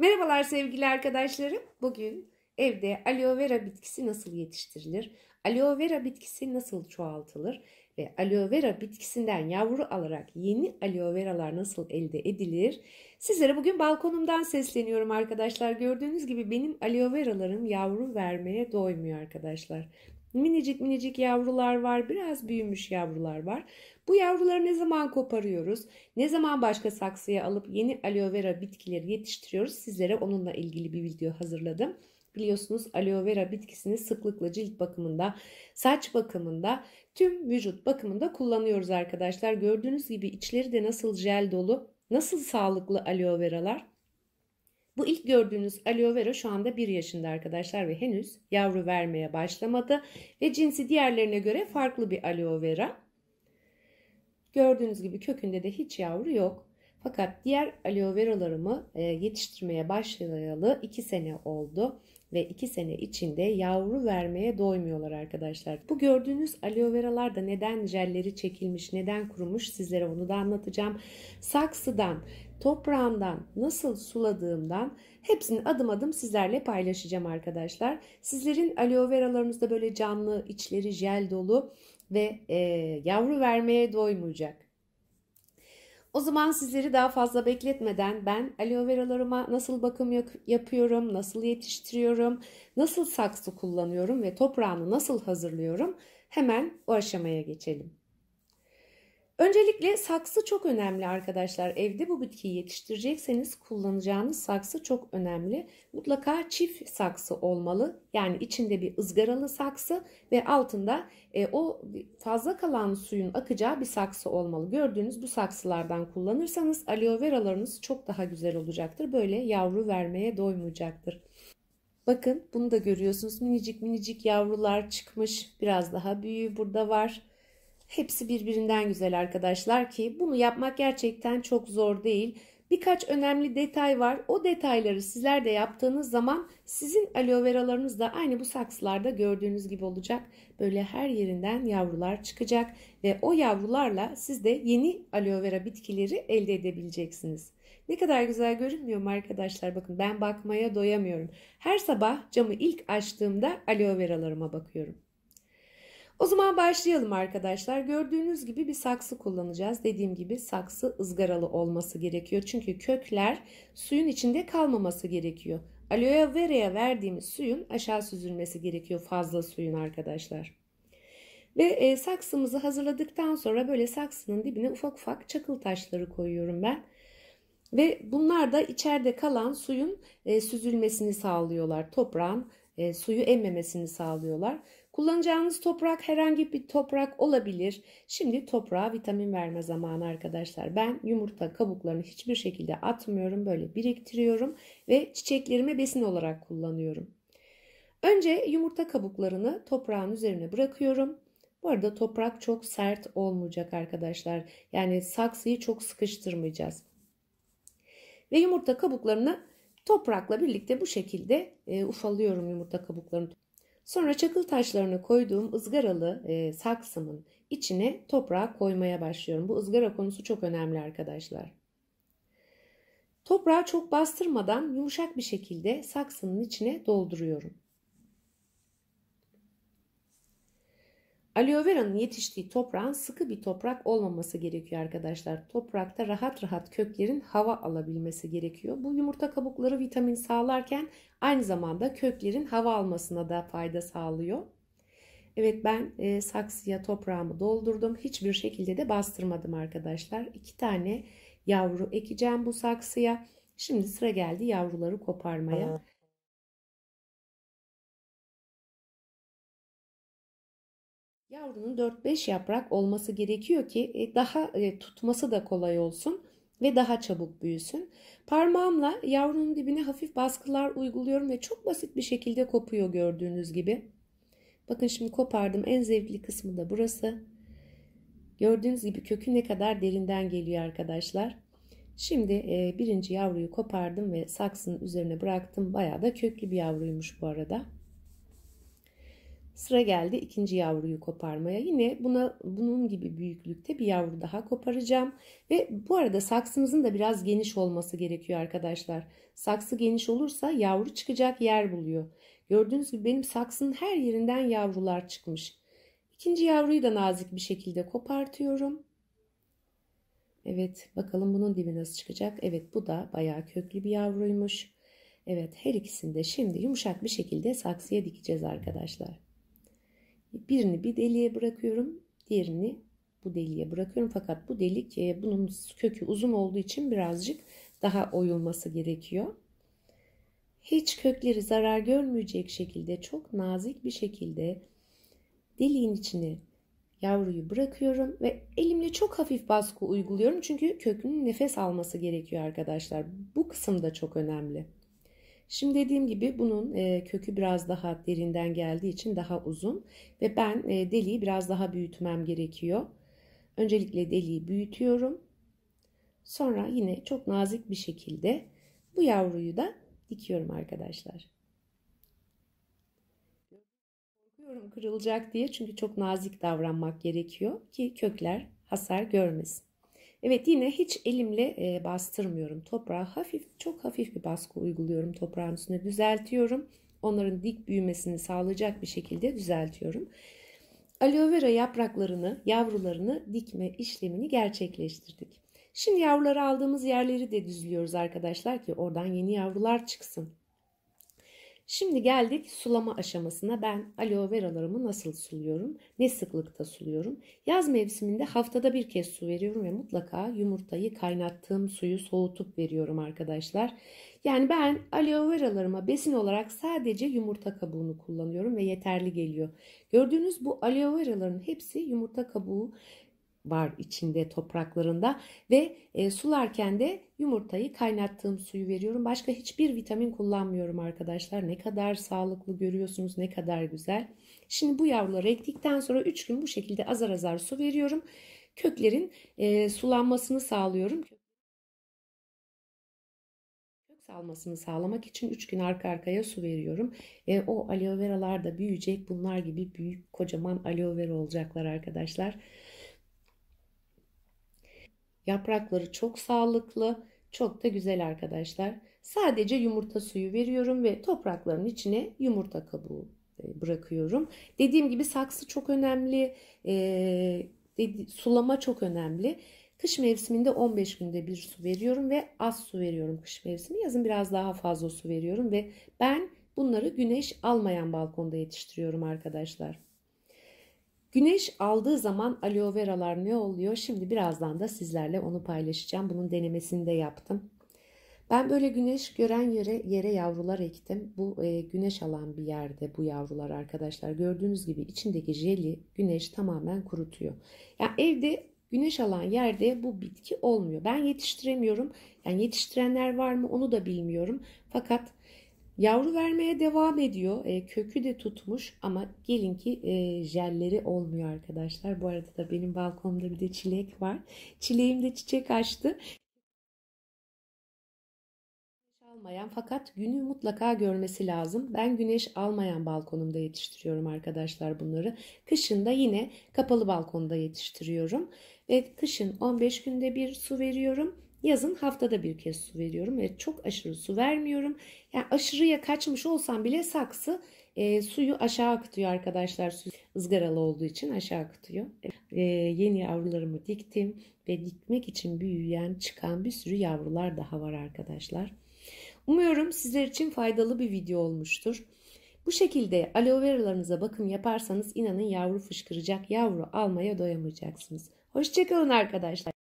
Merhabalar sevgili arkadaşlarım. Bugün evde aloe vera bitkisi nasıl yetiştirilir? Aloe vera bitkisi nasıl çoğaltılır? Ve aloe vera bitkisinden yavru alarak yeni aloe veralar nasıl elde edilir? Sizlere bugün balkonumdan sesleniyorum arkadaşlar. Gördüğünüz gibi benim aloe veralarım yavru vermeye doymuyor arkadaşlar. Minicik minicik yavrular var, biraz büyümüş yavrular var. Bu yavruları ne zaman koparıyoruz? Ne zaman başka saksıya alıp yeni aloe vera bitkileri yetiştiriyoruz? Sizlere onunla ilgili bir video hazırladım. Biliyorsunuz aloe vera bitkisini sıklıkla cilt bakımında, saç bakımında, tüm vücut bakımında kullanıyoruz arkadaşlar. Gördüğünüz gibi içleri de nasıl jel dolu, nasıl sağlıklı aloe veralar. Bu ilk gördüğünüz aloe vera şu anda 1 yaşında arkadaşlar ve henüz yavru vermeye başlamadı. Ve cinsi diğerlerine göre farklı bir aloe vera. Gördüğünüz gibi kökünde de hiç yavru yok. Fakat diğer aloe veralarımı e, yetiştirmeye başlayalı 2 sene oldu ve 2 sene içinde yavru vermeye doymuyorlar arkadaşlar. Bu gördüğünüz aloe veralar da neden jelleri çekilmiş, neden kurumuş sizlere onu da anlatacağım. Saksıdan, toprağından, nasıl suladığımdan hepsini adım adım sizlerle paylaşacağım arkadaşlar. Sizlerin aloe veralarınızda böyle canlı, içleri jel dolu ve e, yavru vermeye doymayacak o zaman sizleri daha fazla bekletmeden ben aloe veralarıma nasıl bakım yapıyorum, nasıl yetiştiriyorum, nasıl saksı kullanıyorum ve toprağını nasıl hazırlıyorum hemen o aşamaya geçelim. Öncelikle saksı çok önemli arkadaşlar. Evde bu bitkiyi yetiştirecekseniz kullanacağınız saksı çok önemli. Mutlaka çift saksı olmalı. Yani içinde bir ızgaralı saksı ve altında e, o fazla kalan suyun akacağı bir saksı olmalı. Gördüğünüz bu saksılardan kullanırsanız aloe veralarınız çok daha güzel olacaktır. Böyle yavru vermeye doymayacaktır. Bakın bunu da görüyorsunuz. Minicik minicik yavrular çıkmış. Biraz daha büyüğü burada var. Hepsi birbirinden güzel arkadaşlar ki bunu yapmak gerçekten çok zor değil. Birkaç önemli detay var. O detayları sizler de yaptığınız zaman sizin aloe veralarınız da aynı bu saksılarda gördüğünüz gibi olacak. Böyle her yerinden yavrular çıkacak ve o yavrularla siz de yeni aloe vera bitkileri elde edebileceksiniz. Ne kadar güzel görünmüyor mu arkadaşlar? Bakın ben bakmaya doyamıyorum. Her sabah camı ilk açtığımda aloe veralarıma bakıyorum. O zaman başlayalım arkadaşlar. Gördüğünüz gibi bir saksı kullanacağız. Dediğim gibi saksı ızgaralı olması gerekiyor. Çünkü kökler suyun içinde kalmaması gerekiyor. Aloe vera'ya verdiğimiz suyun aşağı süzülmesi gerekiyor fazla suyun arkadaşlar. Ve e, saksımızı hazırladıktan sonra böyle saksının dibine ufak ufak çakıl taşları koyuyorum ben. Ve bunlar da içeride kalan suyun e, süzülmesini sağlıyorlar. Toprağın e, suyu emmemesini sağlıyorlar. Kullanacağınız toprak herhangi bir toprak olabilir. Şimdi toprağa vitamin verme zamanı arkadaşlar. Ben yumurta kabuklarını hiçbir şekilde atmıyorum. Böyle biriktiriyorum ve çiçeklerime besin olarak kullanıyorum. Önce yumurta kabuklarını toprağın üzerine bırakıyorum. Bu arada toprak çok sert olmayacak arkadaşlar. Yani saksıyı çok sıkıştırmayacağız. Ve yumurta kabuklarını toprakla birlikte bu şekilde e, ufalıyorum yumurta kabuklarını. Sonra çakıl taşlarını koyduğum ızgaralı e, saksımın içine toprağı koymaya başlıyorum. Bu ızgara konusu çok önemli arkadaşlar. Toprağı çok bastırmadan yumuşak bir şekilde saksının içine dolduruyorum. Aloe vera'nın yetiştiği toprağın sıkı bir toprak olmaması gerekiyor arkadaşlar. Toprakta rahat rahat köklerin hava alabilmesi gerekiyor. Bu yumurta kabukları vitamin sağlarken aynı zamanda köklerin hava almasına da fayda sağlıyor. Evet ben e, saksıya toprağımı doldurdum. Hiçbir şekilde de bastırmadım arkadaşlar. İki tane yavru ekeceğim bu saksıya. Şimdi sıra geldi yavruları koparmaya. Yavrunun 4-5 yaprak olması gerekiyor ki e, daha e, tutması da kolay olsun ve daha çabuk büyüsün. Parmağımla yavrunun dibine hafif baskılar uyguluyorum ve çok basit bir şekilde kopuyor gördüğünüz gibi. Bakın şimdi kopardım. En zevkli kısmı da burası. Gördüğünüz gibi kökü ne kadar derinden geliyor arkadaşlar. Şimdi e, birinci yavruyu kopardım ve saksının üzerine bıraktım. Bayağı da köklü bir yavruymuş bu arada. Sıra geldi ikinci yavruyu koparmaya. Yine buna bunun gibi büyüklükte bir yavru daha koparacağım. Ve bu arada saksımızın da biraz geniş olması gerekiyor arkadaşlar. Saksı geniş olursa yavru çıkacak yer buluyor. Gördüğünüz gibi benim saksının her yerinden yavrular çıkmış. İkinci yavruyu da nazik bir şekilde kopartıyorum. Evet bakalım bunun dibi nasıl çıkacak. Evet bu da bayağı köklü bir yavruymuş. Evet her ikisini de şimdi yumuşak bir şekilde saksıya dikeceğiz arkadaşlar. Birini bir deliğe bırakıyorum. Diğerini bu deliğe bırakıyorum. Fakat bu delik e, bunun kökü uzun olduğu için birazcık daha oyulması gerekiyor. Hiç kökleri zarar görmeyecek şekilde çok nazik bir şekilde deliğin içine yavruyu bırakıyorum ve elimle çok hafif baskı uyguluyorum. Çünkü kökünün nefes alması gerekiyor arkadaşlar. Bu kısım da çok önemli. Şimdi dediğim gibi bunun e, kökü biraz daha derinden geldiği için daha uzun ve ben e, deliği biraz daha büyütmem gerekiyor. Öncelikle deliği büyütüyorum. Sonra yine çok nazik bir şekilde bu yavruyu da dikiyorum arkadaşlar. Korkuyorum kırılacak diye çünkü çok nazik davranmak gerekiyor ki kökler hasar görmesin. Evet yine hiç elimle e, bastırmıyorum. Toprağa hafif çok hafif bir baskı uyguluyorum. Toprağın üstüne düzeltiyorum. Onların dik büyümesini sağlayacak bir şekilde düzeltiyorum. Aloe vera yapraklarını, yavrularını dikme işlemini gerçekleştirdik. Şimdi yavruları aldığımız yerleri de düzlüyoruz arkadaşlar ki oradan yeni yavrular çıksın. Şimdi geldik sulama aşamasına. Ben aloe veralarımı nasıl suluyorum? Ne sıklıkta suluyorum? Yaz mevsiminde haftada bir kez su veriyorum ve mutlaka yumurtayı kaynattığım suyu soğutup veriyorum arkadaşlar. Yani ben aloe veralarıma besin olarak sadece yumurta kabuğunu kullanıyorum ve yeterli geliyor. Gördüğünüz bu aloe veraların hepsi yumurta kabuğu var içinde topraklarında ve e, sularken de yumurtayı kaynattığım suyu veriyorum. Başka hiçbir vitamin kullanmıyorum arkadaşlar. Ne kadar sağlıklı görüyorsunuz ne kadar güzel. Şimdi bu yavruları ektikten sonra 3 gün bu şekilde azar azar su veriyorum. Köklerin e, sulanmasını sağlıyorum. Kök salmasını sağlamak için 3 gün arka arkaya su veriyorum. E, o aloe veralar da büyüyecek. Bunlar gibi büyük kocaman aloe vera olacaklar arkadaşlar. Yaprakları çok sağlıklı, çok da güzel arkadaşlar. Sadece yumurta suyu veriyorum ve toprakların içine yumurta kabuğu e, bırakıyorum. Dediğim gibi saksı çok önemli, e, sulama çok önemli. Kış mevsiminde 15 günde bir su veriyorum ve az su veriyorum kış mevsimi. Yazın biraz daha fazla su veriyorum ve ben bunları güneş almayan balkonda yetiştiriyorum arkadaşlar. Güneş aldığı zaman aloe veralar ne oluyor? Şimdi birazdan da sizlerle onu paylaşacağım. Bunun denemesini de yaptım. Ben böyle güneş gören yere yere yavrular ektim. Bu e, güneş alan bir yerde bu yavrular arkadaşlar. Gördüğünüz gibi içindeki jeli güneş tamamen kurutuyor. Yani evde güneş alan yerde bu bitki olmuyor. Ben yetiştiremiyorum. Yani yetiştirenler var mı onu da bilmiyorum. Fakat Yavru vermeye devam ediyor. E, kökü de tutmuş ama gelin ki e, jelleri olmuyor arkadaşlar. Bu arada da benim balkonumda bir de çilek var. Çileğim de çiçek açtı almayan fakat günü mutlaka görmesi lazım. Ben güneş almayan balkonumda yetiştiriyorum arkadaşlar bunları. Kışın da yine kapalı balkonda yetiştiriyorum. Ve kışın 15 günde bir su veriyorum. Yazın haftada bir kez su veriyorum ve çok aşırı su vermiyorum. Yani aşırıya kaçmış olsam bile saksı e, suyu aşağı akıtıyor arkadaşlar. Su ızgaralı olduğu için aşağı akıtıyor. E, yeni yavrularımı diktim ve dikmek için büyüyen çıkan bir sürü yavrular daha var arkadaşlar. Umuyorum sizler için faydalı bir video olmuştur. Bu şekilde aloe veralarınıza bakım yaparsanız inanın yavru fışkıracak, yavru almaya doyamayacaksınız. Hoşçakalın arkadaşlar.